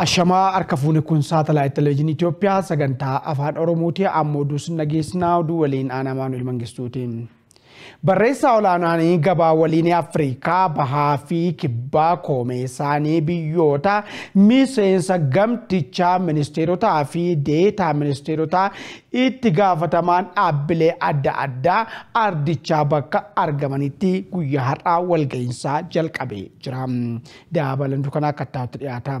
Ashamaa harka fuune kun saatalaayitii televezyiinii Itoophiyaa sagantaa afaan Oromooti. Ammoo sirna geessinaa oduu waliin aanaa Maanuweel Mangistuuti. Barreessaa olaanaanii gabaa waliin Afrikaa bahaa fi kibbaa koomeessaanii biyyoota miseensa gamtichaa ministeerotaa fi deetaa ministeerotaa itti gaafatamaan dhaabbilee adda addaa ardichaa bakka argamanitti guyyaa har'aa walga'iinsaa jalqabee jira. Daabalan dukkana akka taa'utti dhiyaata.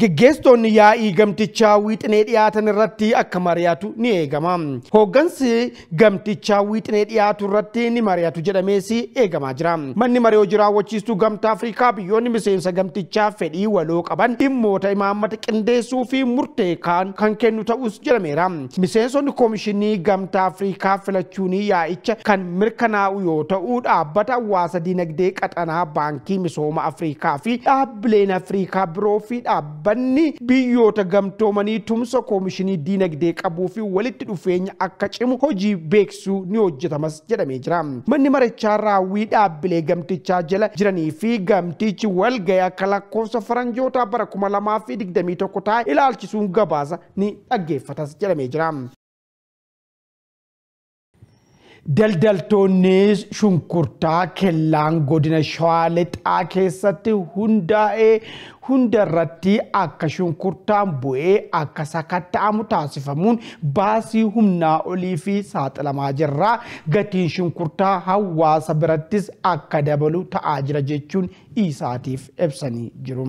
Geggeessitoonni yaa'ii gamtichaa wiixinee dhiyaatan irratti akka mari'atu ni eegama. Hooggansi gamtichaa wiixinee dhiyaatu irratti ni mari'atu jedhamees eegamaa jira. Manni mari'oo jiraawwachiistuu gamtaa Afrikaa biyyoonni miseensa gamtichaa fedhii waloo qaban dhimmoota imaammata qindeessuu fi murtee kaan kan kennu ta'us jedhameera. Miseensonni koomishinii gamtaa Afrikaa filachuun yaa'icha kan mirkanaa'u yoo ta'u dhaabbata hawaasa dinagdee qaxanaa baankii misooma Afrikaa fi dhaabbileen Afrikaa biroo fi Banni biyyoota gamtoomanii tumsa koomishinii diinagdee qabuu fi walitti dhufeenya akka cimu hojii beeksisuu ni hojjetamas jedhamee jira. Manni marichaa raawwii dhaabbilee gamtichaa jala jiranii fi gamtichi walga'ii akka lakkoofsa faranjootaa bara kuma lamaa fi digdamii tokko taa'e ilaalchisuun gabaasa ni dhaggeeffatas jedhamee jira. Daldaltoonni shunkurtaa kellaan godina shawaa lixaa keessatti hundaa'ee hunda e, akka shunkurtaan bu'ee akka sakatta'amu taasifamuun baasii humnaa olii fi saaxilamaa jirraa gatiin shunkurtaa hawaasa birattis akka dabalu ta'aa jira jechuun isaatiif ibsanii jiru.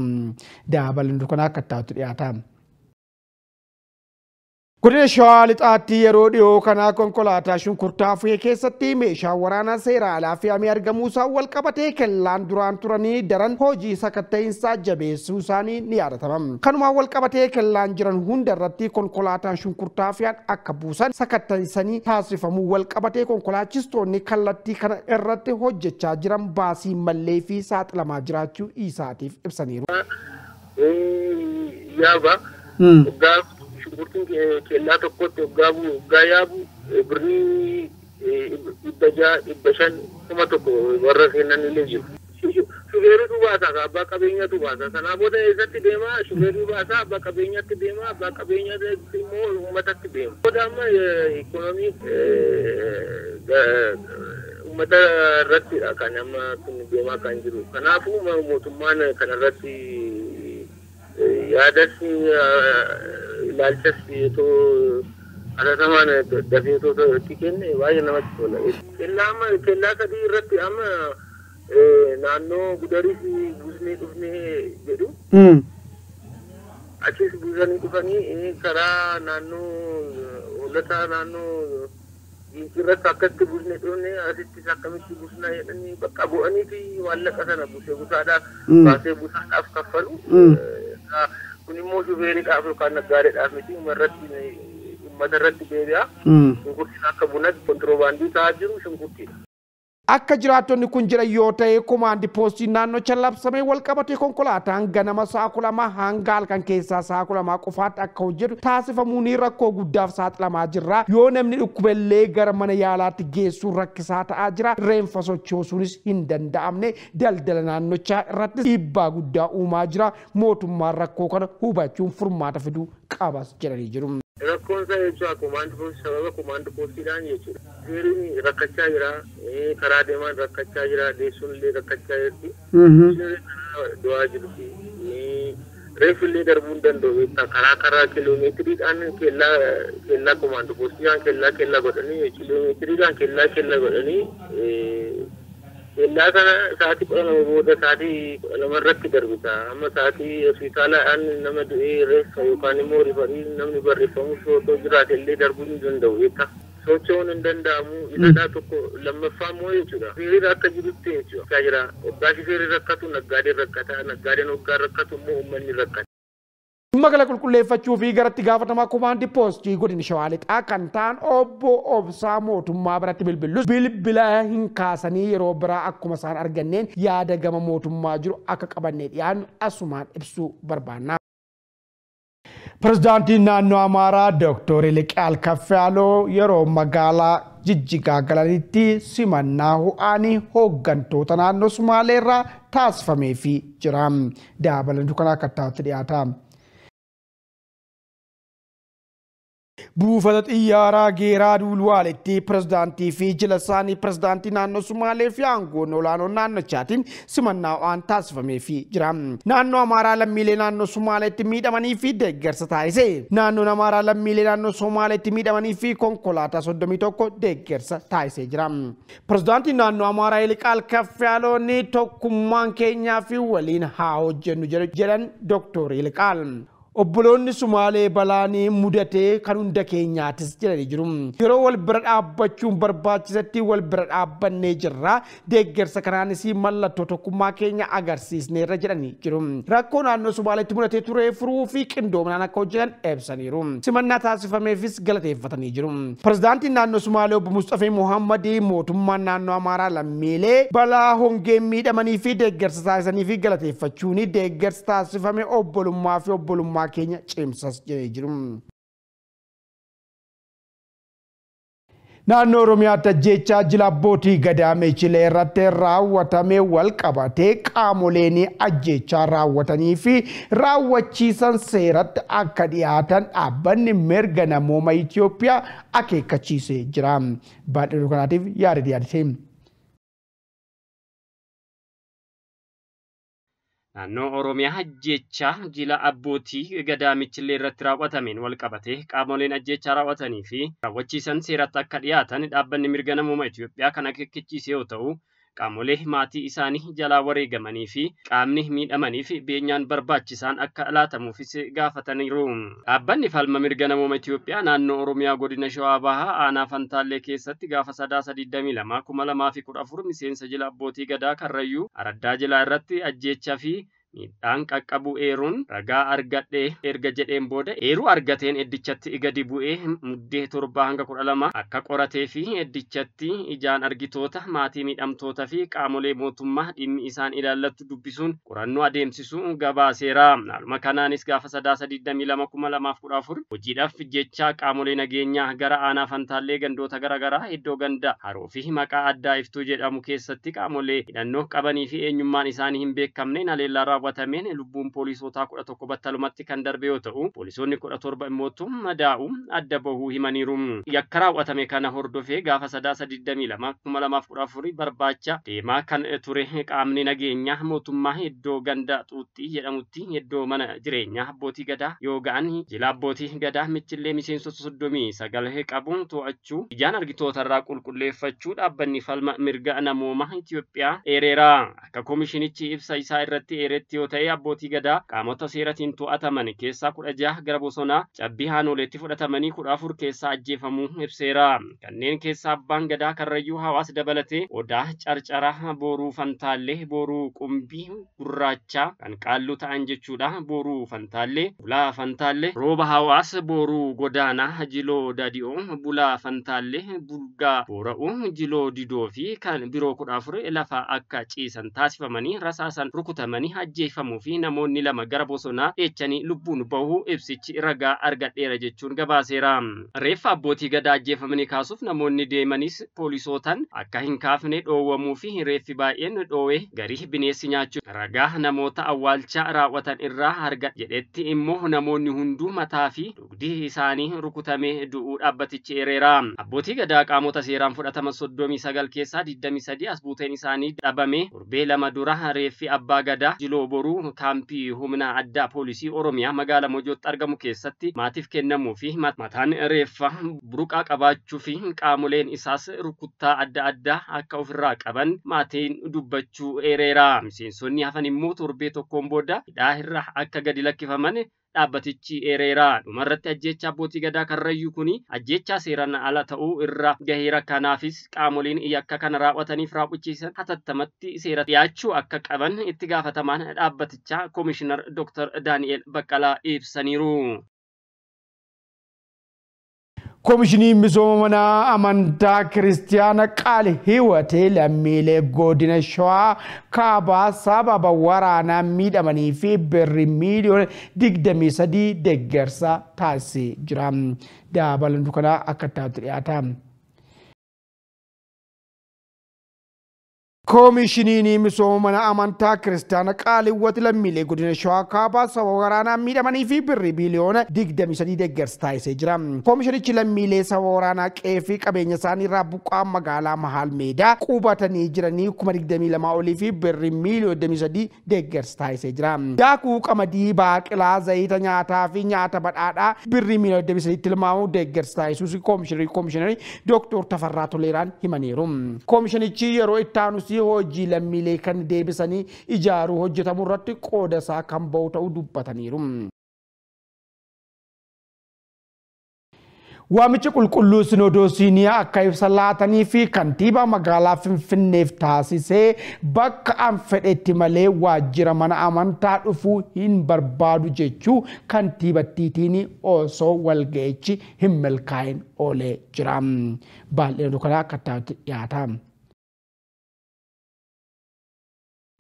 Dabalin dukkana akka taatu dhiyaata. Godina Shawaa Lixaatti yeroo dhiyoo kana konkolaataa shunkurtaa keessatti meeshaa waraanaa seeraa alaa fe'amee argamuu isaa wal qabatee kellaan duraan turanii daran hojii sakatta'insaa jabeessuu isaanii ni yaadatama. Kanumaa wal qabatee kellaan jiran hunda irratti konkolaataan shunkurtaa akka buusan sakatta'isanii taasifamuu wal qabatee konkolaachistoonni kallattii kana irratti hojjechaa jiran baasii mallee fi saaxilamaa jiraachuu isaatiif ibsaniiru. burtiin kellaa tokkotti waggaa waggaa yaabu birrii dhibba jaha dhibba shan kuma tokko warra kennanillee jiru. Shubeeritu baasa abbaa qabeenyatu baasa sanaa booda eessatti deema shubeerii baasa abbaa qabeenyatti deema abbaa qabeenyatti immoo uummatatti deema. Booda amma ikoonoomii uummata irrattidha kan amma kun deemaa kan jiru. Kanaafuu mootummaan eh, ya yaadas ilaalchas aratamaan dafeetota itti kenne baay'ee namatti tola. Kellaa amma kellaa sadii irratti amma naannoo gudarii fi busnee dhufnee jedhu. Achis busanii dhufanii karaa naannoo hollataa naannoo irratti akkatti busnee dhufne asitti akkamitti busnaa jedhanii bakka bu'anii fi waallaqa sana busee busaadhaa baasee busaadhaaf kaffalu. kun immoo shufeeriidhaaf yookaan nagaadeedhaaf miti uummatarratti beebi'a. Hmm. Shunkurtiin akka bunaatti kontiroobaandii ta'aa jiru shunkurtiidha. akka jiraattonni kun jira yoo ta'e kumaandi poostii naannocha labsamee walqabatee konkolaataan ganama sa'a kulamaa hanga halkan keessaa sa'a kulamaa qofaatti akka hojjetu taasifamuunii rakkoo guddaaf saaxilamaa jira yoo namni dhukkubellee gara mana yaalaatti geessuun rakkisaa ta'aa jira reenfa sochoosuunis hin danda'amne daldala naannochaa irratti dhiibbaa guddaa uumaa jira mootummaan rakkoo kana hubachuun furmaata fiduu qabas jedhanii jiru. rakonza yecha command post sababa command post iran yecha geri rakacha ira e karade man rakacha ira de sunle rakacha yetti mhm duajiruti ni refle dar mundan do ta kara kara kilometri an kella kella command post iran kella kella godani kilometri an kella kella godani e Bellaa kana sa'aatii kudhanama booda sa'aatii lama irratti darbita. Amma sa'aatii hospitaalaadhaan nama du'ee reeffa yookaan immoo rifarii namni barreeffamus otoo jiraate illee darbuu ni danda'u jechuudha. Socho'uun hin danda'amu. Isaadhaa tokko lammaffaa immoo jechuudha. Hiriira akka jirutti jechuudha. Jira. Hoggaa shifeerri rakkatu, naggaadeen rakkata, naggaadeen hoggaa rakkatu immoo uummanni rakkata. magala qulqulleeffachuu fi garatti gaafatamaa kumaandi poostii godina shawaa lixaa kan ta'an obbo obsaa mootummaa biratti bilbillus bilbilaa hin kaasanii yeroo biraa akkuma sa'an arganneen yaada gama mootummaa jiru akka qabannee dhiyaannu asumaan ibsuu barbaanna. Pirezidaantiin naannoo Amaaraa Dooktor Liqiyaal Kaffiyaaloo yeroo magaalaa jijjigaa galanitti simannaa ho'aanii hooggantoota naannoo Sumaalee irraa fi jira. Dabalan dukkana akka dhiyaata. Buufata xiyyaaraa Geeraa Duulwaaletti pirezidaantii fi jila isaanii pirezidaantii naannoo Sumaalee fi aangoon Olaanoo naannochaatiin simannaa waan taasifamee fi jira. Naannoo Amaaraa lammiilee naannoo Sumaaleetti miidhamanii fi deeggarsa taasise. Naannoon Amaaraa lammiilee naannoo Sumaaleetti miidhamanii fi konkolaataa 31 deeggarsa taasisee jira. Pirezidaantiin naannoo Amaaraa ilqaal Kaffayaaloo tokkummaan keenyaa fi waliin haa hojjennu jedhan Dooktor ilqaal obboloonni sumaalee balaanii mudatee kan hunda keenyaatis jedhanii jiru. Yeroo wal bira dhaabbachuun barbaachisatti wal bira dhaabbannee jirra. Deeggarsa kanaanis mallattoo tokkummaa keenya agarsiisneerra jedhanii jiru. Rakkoo naannoo sumaaleetti mudatee turee furuu fi qindoominaan akka hojjetan eebsaniiru. Simannaa taasifameefis galateeffatanii jiru. Pirezidaantiin naannoo sumaalee obbo Mustafee Mohaammed mootummaan naannoo Amaaraa lammiilee balaa hongee miidhamanii fi deeggarsa taasisanii fi galateeffachuun deeggarsa taasifame obbolummaa fi obbolummaa uumaa Naannoo Oromiyaatti ajjechaa jilabbootii gadaamee Jilee irratti raawwatamee wal qabatee qaamoleen ajjechaa raawwatanii fi raawwachiisan seeratti akka dhiyaatan dhaabbanni mirga namooma Itoophiyaa akeekkachiisee jira. Baadhii kanaatiif yaada dhiyaatee. Naannoo Oromiyaa ajjeechaa jila abbootii gadaamichillee irratti raawwatameen walqabatee qaamoleen ajjeechaa raawwatanii fi raawwachiisan seeratti akka dhiyaatan dhaabbanni mirga namummaa Itoophiyaa kan akeekkachiise yoo ta'u, qaamolee maatii isaanii jalaa wareegamanii fi qaamni miidhamaniif beenyaan barbaachisaan akka laatamuufis gaafataniiru. Dhaabbanni falma mirga namooma Itoophiyaa naannoo Oromiyaa godina Shawaa Bahaa aanaa Fantaallee keessatti gaafa sadaa sadiidamii lama kuma lamaa fi kudha afur miseensa jila abbootii gadaa Karrayyuu Araddaa jilaa irratti ajjeechaa fi Miidhaan qaqqabu eeruun ragaa argadhee erga jedheen booda eeruu argateen eddichatti igadi bu'ee muddee torba hanga kudha lama akka qoratee fi eddichatti ijaan argitoota maatii midhamtoota fi qaamolee mootummaa dhimmi isaan ilaallattu dubbisuun qorannoo adeemsisu gabaaseera. Maaluma kanaanis gaafa sadii hojiidhaaf jecha qaamolee nageenyaa gara aanaa fantaallee gandoota garaa iddoo gandaa haroo fi maqaa addaa iftuu jedhamu keessatti qaamolee hidhannoo qabanii fi eenyummaan isaanii hin beekamne raawwatameen lubbuun poolisootaa kudha tokko battalumatti kan darbe yoo ta'u poolisoonni kudha torba immoo madaa'u adda bahuu himaniiru. Yakka raawwatame kana hordofee gaafa sadaasa sadidamii lama kuma lamaaf kudha afurii barbaacha deemaa kan ture qaamni nageenyaa mootummaa iddoo ganda xuuxxii jedhamutti iddoo mana jireenyaa abbootii gadaa yoo ga'an jila abbootii gadaa michillee miseensota soddomii sagal qabu to'achuu ijaan argitoota irraa qulqulleeffachuu dhaabbanni falma mirga namooma Itoophiyaa eereera akka koomishinichi ibsa isaa irratti eeretti yoo ta'e abbootii gadaa qaamota seeratiin to'ataman keessaa kudha jaha gara bosonaa cabbii haanoleetti fudhatamanii kudha afur keessaa ajjeefamuu ibseera. Kanneen keessaa abbaan gadaa karrayyuu hawaas dabalatee odaa carcara boruu fantaallee boruu qumbii gurraachaa kan qaalluu ta'an jechuudha boruu fantaallee bulaa fantaallee rooba hawaas boruu godaanaa jiloo dadi'oo bulaa fantaallee bulgaa boora'uu jiloo didoo fi kan biroo kudha afur lafa akka ciisan taasifamanii rasaasan rukutamanii ajjeefamanii. fi namoonni lama gara bosonaa dheechanii lubbuun ibsichi ragaa argadheera jechuun gabaaseera. Reeffa abbootii gadaa ajjeefamanii kaasuuf namoonni deemanis poolisootaan akka hin kaafne dhoowwamuu fi reeffi baay'een dhoowee garii bineensi nyaachuu ragaa namoota awwaalcha raawwatan irraa arga jedhetti immoo namoonni hunduu mataa fi dugdi isaanii rukutamee du'uu dhaabbatichi ereera. Abbootii gadaa qaamota seeraan fudhatama soddomii sagal keessaa sadi as buuteen isaanii dhabame. Gurbee lama dura reeffi abbaa gadaa jiloo boruu kaampii humna addaa poolisii Oromiyaa magaalaa Mojootti argamu keessatti maatiif kennamuu fi mataan reeffa buruqaa qabaachuu fi qaamoleen isaas rukuttaa adda addaa akka ofirraa qaban maatiin dubbachuu eereera. Miseensonni hafan immoo torbee tokkoon booda hidhaa irra akka gadi lakkifaman dhaabbatichi ereeraa dhumarratti ajjecha abbootii gadaa karrayyuu kuni ajjecha seeran ala ta'uu irra gaheera kanaafis qaamoliin yakka kana raawwataniif raawwachiisan hatattamatti seera dhiyaachuu akka qaban itti gaafatamaan dhaabbatichaa koomishinar Dr. Daani'el Baqqalaa ibsaniiru. Komishinii misooma mana amantaa kiristaanaa qaali hiwatee lammiilee godina shawaa kaabaa sababa waraanaa miidhamanii fi berri miiliyoona digda sadii deeggarsa taasisee jira. Dabalan dukanaa akka dhiyaata. Koomishiniin misooma amantaa kiristaanaa qaaliiwwat lammiilee godina shawaa kaabaa saba waraanaa miidhamanii fi birrii biiliyoona 23 deeggarsi taasisee jira. Koomishinichi lammiilee saba waraanaa qeefii qabeenya isaanii irraa buqqaa magaalaa Mahaal Meedaa qubatanii jiranii 22,000 olii fi birrii miiliyoona 23 deeggarsi taasisee jira. Daakuu qamadii, baaqilaa, zayita nyaataa fi nyaata badhaadhaa birrii miiliyoona 23 tilmaamu deeggarsi taasisuu koomishinarii Dooktor Tafarraa Toleeraan himaniiru. Koomishinichi yeroo itti aanusi dubartii hojii lammiilee kan deebisanii ijaaruu hojjetamu irratti qooda kan ba'u ta'uu dubbataniiru. Waamichi qulqulluu Sinodoosiiniyaa akka ibsa laatanii fi kantiibaa magaalaa Finfinneef taasisee bakka an fedhetti malee waajjira mana amantaa dhufuu hin barbaadu jechuu kantiibattiitiin osoo walga'ichi hin milkaa'in oolee jira. Baay'een kanaa akka ta'utti dhiyaata.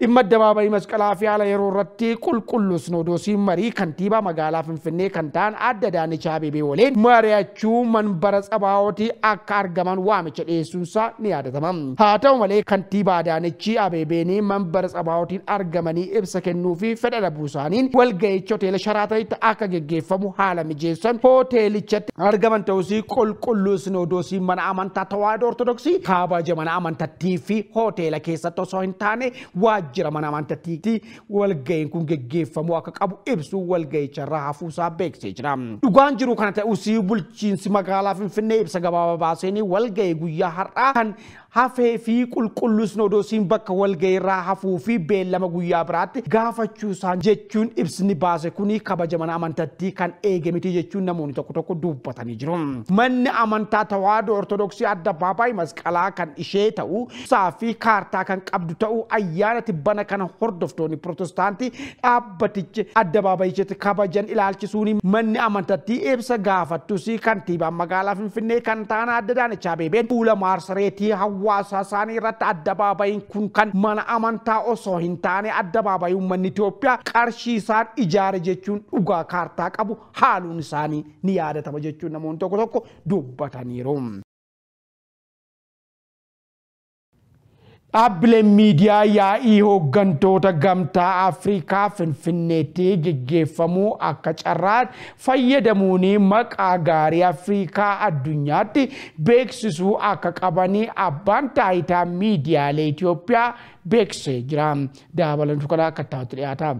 dhimma addabaabayii masqalaa fi haala yeroo irratti qulqullus nodoosiin marii kantiibaa magaalaa finfinnee kan ta'an adda daanicha abebee waliin mari'achuu manbara tsabaa'ootii akka argaman waamicha dhiyeessuunsa ni yaadatama. Haa ta'u malee kantiibaa daanichi abeebeenii manbara tsabaa'ootiin argamanii ibsa kennuu fi fedha dhabuu isaaniin walga'icha hoteela sharaatanitti akka geggeeffamu haala mijeessan hoteelichatti argaman ta'usi qulqullus nodoosiin mana amantaa tawaahidoo ortodoksii kaabajaa mana amantattii fi hoteela keessatti osoo hin taane waajjira. jira mana amantaatiitti walga'iin kun geggeeffamu akka qabu ibsu walga'icha irraa hafuusaa beeksee jira. Dhugaan jiru kana ta'us bulchiinsi magaalaa Finfinnee ibsa gabaabaa baaseen walga'ii guyyaa har'aa kan hafee fi qulqullus nodoosiin bakka irraa hafuu fi beellama guyyaa biraatti gaafachuusaan jechuun ibsni baase kun kabaja mana amantattii kan eege jechuun namoonni tokko tokko dubbatanii jiru. Manni amantaa tawaadoo ortodoksii adda baabaayi masqalaa kan ishee ta'u Saafii kaartaa kan qabdu ta'u ayyaana bana kana hordoftoonni pirootestaantii dhaabbatichi adda baabaayichetti kabajan ilaalchisuun manni amantattii ibsa gaafattus kantiibaan magaalaa Finfinnee kan taana adda hawwa hawaasaa isaanii irratti addabaabayiin kun kan mana amantaa osoo hin taane baaba'i uummanni Itoophiyaa qarshii isaan ijaare jechuun dhugaa kaartaa qabu haaluun isaanii ni yaadatama jechuun namoonni tokko tokko dubbataniiru. Dhaabbileen miidiyaa yaa'ii hooggantoota gamtaa Afrikaa Finfinneetti geggeeffamuu akka carraa fayyadamuun maqaa gaarii afriikaa addunyaatti beeksisuu akka qabanii abbaan taayitaa miidiyaalee Itoophiyaa beeksisee jira. Dabalattu kana akka taa'utti dhiyaata.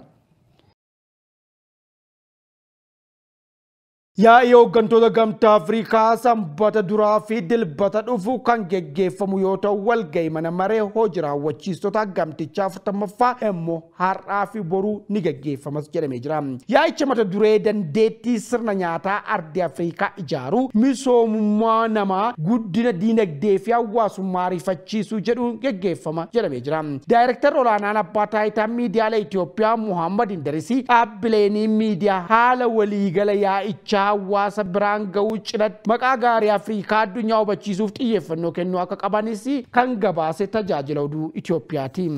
Yaa'ii hooggantoota gamtaa Afrikaa sanbata duraa fi dilbata dhufu kan geggeeffamu yoo ta'u walgahii mana maree hojii raawwachiistota gamtichaa afurtammaffaa immoo har'aa fi boru ni geggeeffamas jedhamee jira. Yaa'icha mata duree dandeettii sirna nyaataa ardii Afrikaa ijaaru misoomummaa namaa guddina diinagdee fi hawaasummaa ariifachiisuu jedhu geggeeffama jedhamee jira. Daayirektar olaanaan abbaa taayitaa miidiyaalee Itoophiyaa Muhammad Indarisii dhaabbileenii miidiyaa haala waliigala yaa'ichaa hawaasa biraan gahuu cila maqaa gaarii afriikaa addunyaa hubachiisuuf xiyyeeffannoo kennuu akka qabanis kan gabaase tajaajila oduu Itoophiyaati.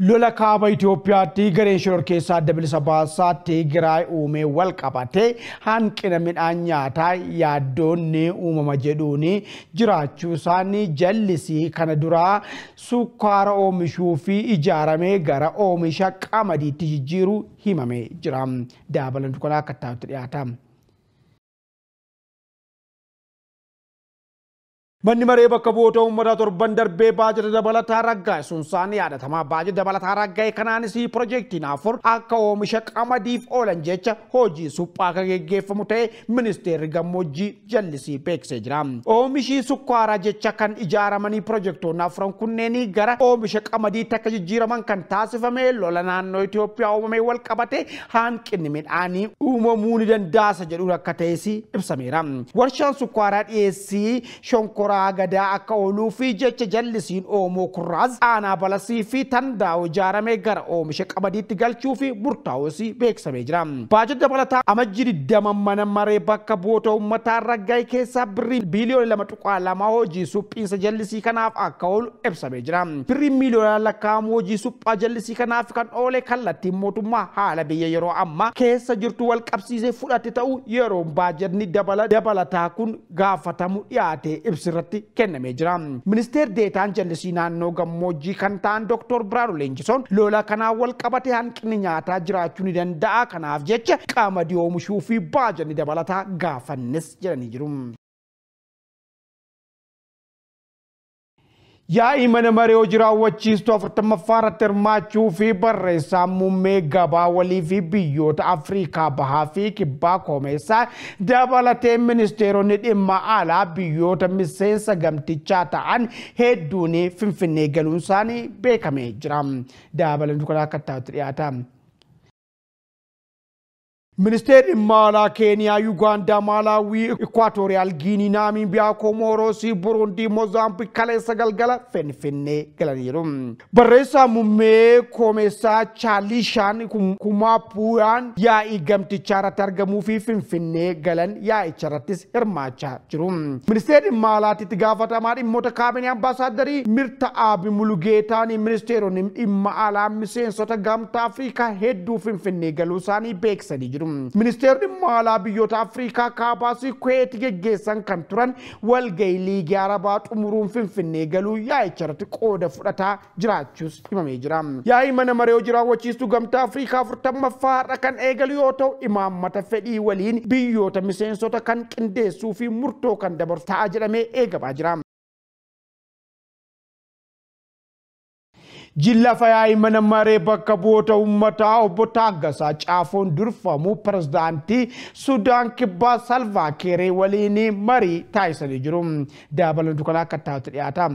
lola kaaba Itoophiyaatti Gareenshiroor keessaa dabalisa baasaa Tigraay uumee wal qabatee hanqina midhaan nyaataa yaaddoonni uumama jedhuun jiraachuu isaanii jallisii kana duraa sukkaara oomishuu fi ijaaramee gara oomisha qamadiitti jijjiiru himamee jira. Dabalan dukanaa akka dhiyaata. Manni maree bakka boota uummataa torban darbee baajata dabalataa raggaa sunsaanii yaadatamaa baajata dabalataa raggaa kanaanis pirojektiin afur akka oomisha qamadiif oolan jecha hojii suphaa akka geggeeffamu ta'e ministeerri gammoojjii jallisii beeksee jira. Oomishii sukkaaraa jecha kan ijaaramanii pirojektoonni afran kunneen gara oomisha qamadiitti akka jijjiiraman kan taasifame lola naannoo Itoophiyaa uumamee wal qabate hanqinni midhaanii uumamuu ni dandaasa jedhuun akka ta'es ibsameera. Warshaan sukkaaraa dhiyeessii shonkoraa karaa gadaa akka ooluu fi jecha jallisiin oomoo kurraas aanaa balasii fi tandaa'u ijaaramee gara oomisha qabadiitti galchuu fi murtaa'oosii beeksamee jira. Baajota dabalataa amajji digdama mana maree bakka bu'oota uummataa raggaa'e keessaa birrii biiliyoona lama tuqaa lama hojii suphiinsa jallisii kanaaf akka oolu ibsamee jira. Birrii miiliyoona lakkaamu hojii suphaa jallisii kanaaf kan oole kallattiin mootummaa haala biyya yeroo ammaa keessa jirtu wal qabsiisee fudhate ta'u yeroo baajatni dabalataa kun gaafatamu dhiyaate ibsirra irratti kennamee um, jira. Ministeer Deetaan Jallisii naannoo gammoojjii kan ta'an Dr. Biraanuu Leenjisoon lola kanaan wal qabate hanqinni nyaataa jiraachuu ni danda'a. Kanaaf jecha qamadii oomishuu fi baaja ni dabalataa gaafannes jedhanii jiru. yaa'ii mana maree hojii raawwachiistuu afurtammaffaa irratti hirmaachuu fi barreessaa muummee gabaa walii fi biyyoota afriikaa bahaa fi kibbaa koomeessa dabalatee ministeeronni dhimma alaa biyyoota miseensa gamtichaa ta'an hedduun finfinnee galuun isaanii beekamee jira. Dabalan dukkana akka ta'utti dhiyaata. ሚኒስቴር ማላ፣ ኬንያ፣ ዩጋንዳ፣ ማላዊ፣ ኢኳቶሪያል ጊኒ፣ ናሚቢያ፣ ኮሞሮሲ፣ ቡሩንዲ፣ ሞዛምቢክ፣ ከለሰ ገልገለ ፊንፊኔ ገለኒሩ በሬሳ ሙሜ ኮሜሳ ቻሊሻን ኩማፑያን ያ ኢገምትቻ ረት አርገሙ ፊ ፊንፊኔ ገለን ያ ኢቸረትስ እርማቻ ጅሩ ሚኒስቴር ማላ ትትጋፈታ ማ ሞተ ካቢኔ አምባሳደሪ ምርተ አብ ሙሉ ጌታን ሚኒስቴሮን ኢማአላ ሚሴንሶተ ጋምታ አፍሪካ ሄዱ ፊንፊኔ ገሉሳኒ ቤክሰኒ ጅሩ jedhu dhimma alaa biyyoota afriikaa kaabaasii kuweeti gaggeessan kan turan walgahii liigii arabaa xumuruun finfinnee galuu yaa'icha irratti qooda fudhataa jiraachuus himamee jira yaa mana maree hojii raawwachiistuu gamtaa afriikaa afurtammaffaa har'a kan eegalu yoo ta'u imaammata fedhii waliin biyyoota miseensota kan qindeessuu fi murtoo kan dabarsu ta'a jedhamee eegamaa jira lafa yaa'ii mana mare bakka bu'oota uummataa obbo Taaggasaa Caafoon durfamuu pirezidaantii Sudaan Kibbaa Salvaa Keeree waliin marii taasisanii jiru. Dabalantu kana akka dhiyaata.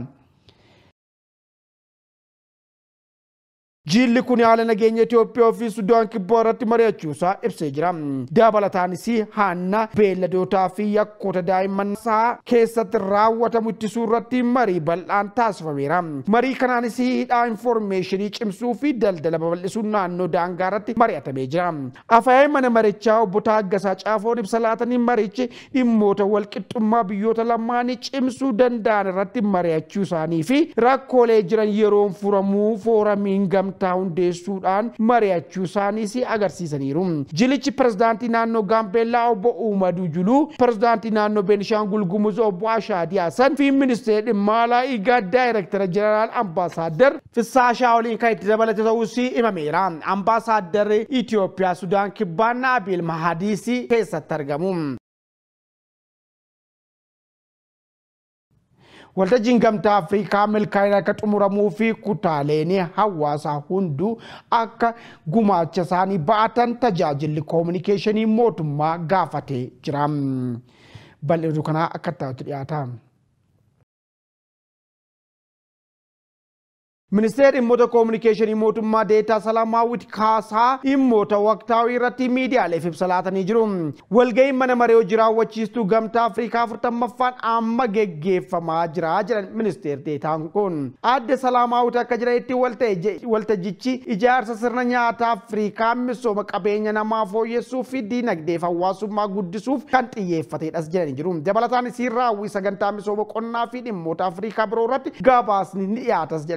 Jiilli kun haala nageenya Itoophiyaa fi Sudaan kibboo irratti mari'achuusaa ibsee jira. Mm, Dabalataanis hanna beelladootaa fi yakkoota daa'imman isaa keessatti raawwatamu ittisuu irratti marii bal'aan taasifameera. Mm, marii kanaanis hidhaa infoormeeshinii cimsuu fi daldala babal'isuun naannoo daangaa irratti mari'atamee jira. Mm, Afaayee mana marichaa obbo Taaggasaa Caafoon ibsa laatanii marichi dhimmoota walqixxummaa biyyoota lamaanii cimsuu danda'an irratti mari'achuu isaanii fi rakkoolee jiran yeroon furamuu fooramiin gamtaa. gamtaa hundeessuudhaan mari'achuu isaaniis agarsiisaniiru. Jilichi pirezidaantii naannoo Gaambeellaa obbo Uumadu Juluu, pirezidaantii naannoo Beenishaangul Gumuz obbo Ashaadi Hasan fi ministeera dhimma alaa eegaa daayirektara jeneraal ambaasaaddar Fissaashaa waliin kan itti dabalate ta'uus himameera. Ambaasaaddar Itoophiyaa Sudaan kibbaan Abiil Mahadiis keessatti argamu. Waltajjiin gamtaa Afrikaa milkaa'ina akka xumuramuu fi kutaaleen hawaasaa hunduu akka gumaacha isaanii ba'atan tajaajilli koominikeeshinii mootummaa gaafatee jira. Bal'inni kanaa akka ta'utti Ministeerri dhimmoota koominikeeshinii mootummaa deetaa Salaamaawwit Kaasaa dhimmoota waqtaawii irratti miidiyaaleef ibsa laatanii jiru. Walga'iin mana maree hojii raawwachiistuu gamtaa Afrikaa afurtammaffaan amma geggeeffamaa jira jedhan ministeerri deetaan kun. Adde Salaamaawwit akka jiranitti waltajjichi ijaarsa sirna nyaataa Afrikaa misooma qabeenya namaa fooyyessuu fi diinagdeef hawaasummaa guddisuuf kan xiyyeeffatedhas jedhanii jiru. Dabalataan isiin raawwii sagantaa misooma qonnaa fi dhimmoota Afrikaa biroo irratti gabaasni ni dhiyaatas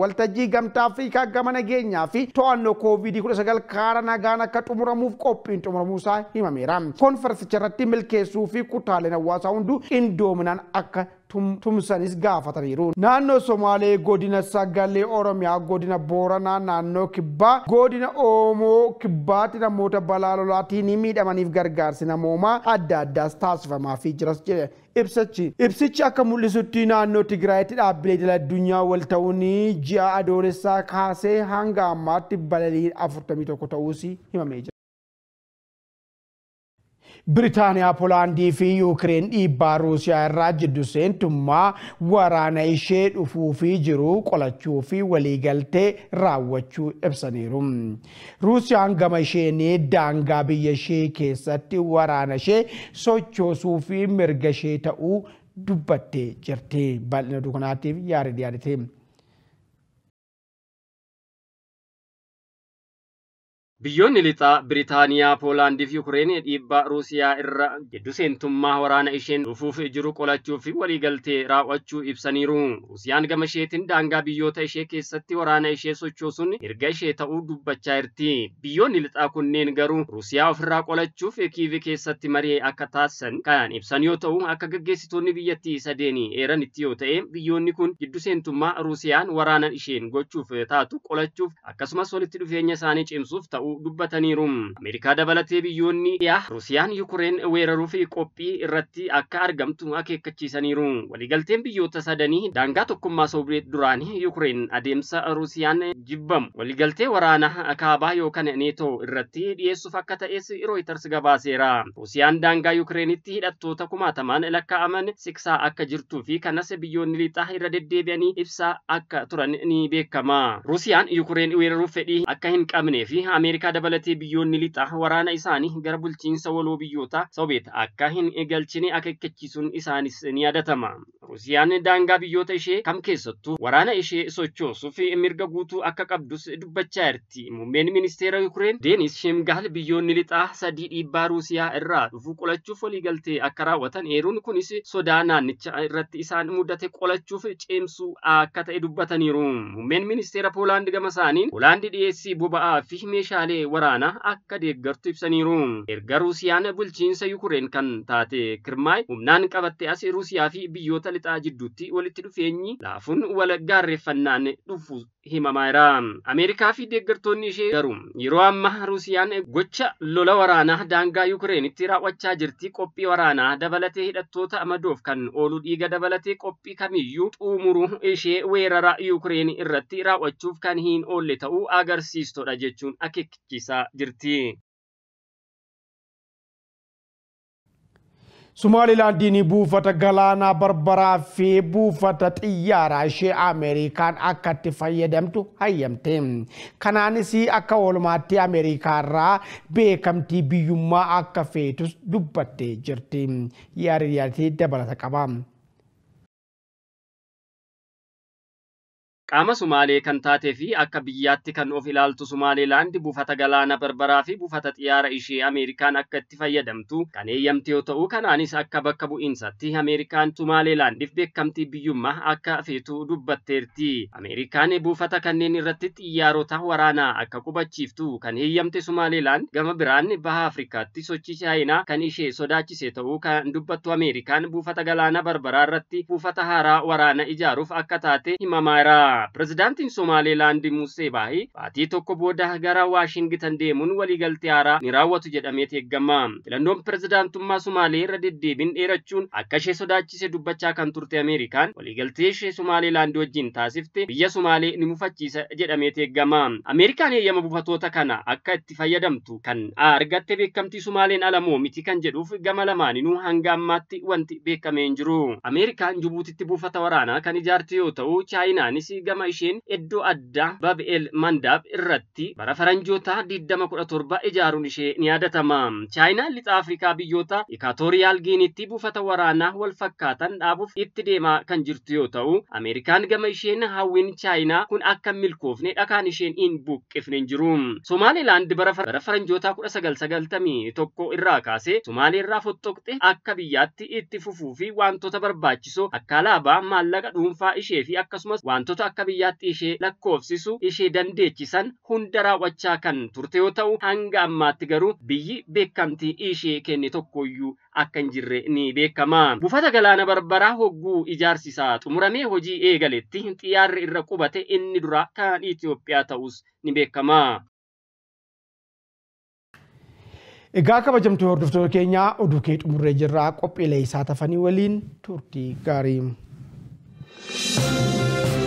waltajjii gamtaa fi kaagama nageenyaa fi to'annoo koovidii kudha sagal kaara nagaan akka xumuramuuf qophiin xumuramuu isaa himameera. Koonferensicha irratti milkeessuu fi kutaaleen hawaasaa hunduu indoominaan akka tumsanis gaafataniiru. Naannoo Soomaalee godina Sagalee Oromiyaa godina Booranaa naannoo Kibbaa godina Oomoo Kibbaatti namoota balaa lolaatiin miidhamaniif gargaarsi namoomaa adda addaas taasifamaa fi ibsichi akka mul'isutti naannoo Tigraayitti dhaabbilee jala addunyaa wal ta'uun ji'a adoolessaa kaasee hanga ammaatti balaliin afurtamii tokko ta'uus biritaaniyaa Poolaandii fi Yuukireen dhiibbaa Ruusiyaa irraa jiddu seentummaa waraana ishee dhufuu fi jiru qolachuu fi waliigaltee raawwachuu ibsaniiru. Ruusiyaan gama isheenii daangaa biyya ishee keessatti waraana ishee sochoosuu fi mirga ishee ta'uu dubbattee jirti. Bal'ina kanaatiif yaada dhiyaate. Biyyoonni lixaa biritaaniyaa Poolaandii fi Ukireen dhiibbaa Ruusiyaa irra gidduu seentummaa waraana isheen dhufuuf jiru qolachuu fi waliigaltee raawwachuu ibsaniiru. Ruusiyaan gama isheetiin daangaa biyyoota ishee keessatti waraana ishee sochoosuun erga ishee ta'uu dubbachaa jirti. Biyyoonni lixaa kunneen garuu Ruusiyaa ofirraa qolachuuf Kiiv keessatti marii akka taasisan kan ibsan yoo ta'u, akka gaggeessitoonni biyyattii sadeeni eeranitti yoo ta'e, biyyoonni kun gidduu seentummaa Ruusiyaan waraana isheen gochuuf taatu qolachuuf akkasumas walitti dhufeenya isaanii cimsuuf ta'u dubbataniirum. Amerika dabalatee biyyoonni dhiyaa Rusiyaan Yukureen weeraruu fi qophii irratti akka argamtu akeekkachiisaniiru. Waliigalteen biyyoota sadanii daangaa tokkummaa Soobiree duraanii Yukureen adeemsa Rusiyaan jibbamu waliigaltee waraana akaabaa yookaan neetoo irratti dhiyeessuuf akka ta'es Rooyiters gabaaseera. Rusiyaan daangaa Yukureenitti hidhattoota kumaatamaan lakkaa'aman siksaa akka jirtuu fi kanas biyyoonni lixaa irra deddeebi'anii ibsaa akka turan ni beekama. Rusiyaan Yukureen weeraruuf fedhii akka hin qabnee fi Amerika. dabalatee biyyoonni lixaa waraana isaanii gara bulchiinsa waloo biyyoota Soobeet akka hin eegalchine akeekkachiisuun isaanis ni yadatama. Rusiyaan daangaa biyyoota ishee kam keessattu waraana ishee sochoosuuf mirga guutuu akka qabdus dubbachaa jirti. Muummeen ministeera Yukireen Deenis shemgal biyyoonni lixaa sadii dhiibbaa Rusiyaa irraa dhufu qolachuuf waliigaltee akka raawwatan eeruun kunis sodaa naannicha irratti isaan mudate qolachuuf ceemsuu akka ta'e dubbataniiru. Muummeen ministeera Poolaand gama meeshaalee waraanaa akka deeggartu ibsaniiru. Erga Ruusiyaan bulchiinsa Yukureen kan taate Kirmaay humnaan qabatte as Ruusiyaa fi biyyoota lixaa jidduutti walitti dhufeenyi laafuun wal gaarreeffannaan dhufu himamaa Ameerikaa fi deeggartoonni ishee garuu yeroo ammaa Ruusiyaan gocha lola waraanaa daangaa Yuukireenitti raawwachaa jirti. Qophii waraanaa dabalatee hidhattoota amadoof kan oolu dhiiga dabalatee qophii kamiyyuu xuumuruu ishee weerara Yuukireen irratti raawwachuuf kan hin oolle ta'uu agarsiistudha jechuun akeekkachiisaa jirti. Sumaalilaan buufata galaanaa barbaraa fee buufata xiyyaaraa ishee Ameerikaan akkatti fayyadamtu hayyamte. Kanaanis akka oolmaatti Ameerikaarraa beekamtii biyyummaa akka feetu dubbattee jirti. Yaariyaatee dabalata qaba. Qaama Sumaalee kan taatee fi akka biyyaatti kan of ilaaltu Sumaaleelaandi buufata galaana Barbaraa fi buufata xiyyaara ishee Ameerikaan akka itti fayyadamtu kan eeyyamte yoo ta'u, kanaanis akka bakka bu'iinsaatti Ameerikaan Sumaaleelaandiif beekamtii biyyummaa akka feetu dubbatteerti. Ameerikaan buufata kanneen irratti xiyyaarota waraanaa akka qubachiiftu kan eeyyamte Sumaaleelaan gama biraan baha Afrikaatti sochii chaayinaa kan ishee sodaachise ta'uu kan dubbattu Ameerikaan buufata galaana Barbaraa irratti buufata haaraa waraana ijaaruuf akka taate himamaa jira. Pireezidaantiin Somaaliilaand Musee baahi baatii tokko booda gara Waashingitan deemuun waliigaltee haaraa ni raawwatu jedhamee eeggama. Filannoon pireezidaantummaa Somaalii irra deddeebiin dheerachuun akka ishee sodaachise dubbachaa kan turte Ameerikaan waliigaltee ishee Somaaliilaand wajjin taasifte biyya Somaalee ni mufachiisa jedhamee eeggama. Ameerikaan heeyyama buufatoota kana akka itti fayyadamtu kan argatte beekamtii Somaaleen alamoo miti kan jedhuuf gama lamaaninuu hanga ammaatti wanti beekameen jiru. Ameerikaan Jibuutitti buufata waraanaa kan ijaarte yoo ta'u, gama isheen eddoo addaa Bab'eel Mandaab irratti bara faranjoota 2017 ijaaruun ishee ni yaadatama. Chaayinaan lixa Afrikaa biyyoota Ikaatooriyaal Giinitti buufata waraanaa wal fakkaatan dhaabuuf itti deemaa kan jirtu yoo ta'u, Ameerikaan gama isheen hawwiin Chaayinaa kun akka milkoofne dhakaan isheen hin buqqifne hin jiru. Somaalilaand bara faranjoota 1991 irraa kaasee Somaalii irraa fottoqxe akka biyyaatti itti fufuu fi wantoota barbaachisoo akka alaabaa maallaqa dhuunfaa ishee fi akkasumas wantoota akka biyyaatti ishee lakkoofsisu ishee dandeechisan hunda raawwachaa kan turte yoo ta'u hanga ammaatti garuu biyyi beekamtii ishee kenne tokkoyyuu akka hin jirre ni beekama. Buufata galaana barbaraa hogguu ijaarsisaa xumuramee hojii eegaletti xiyyaarri irra qubate inni dura kan Itoophiyaa ta'us ni beekama. Egaa kabajamtuu hordoftoota keenyaa oduu kee xumurree qophiilee isaa tafanii waliin turtii gaarii.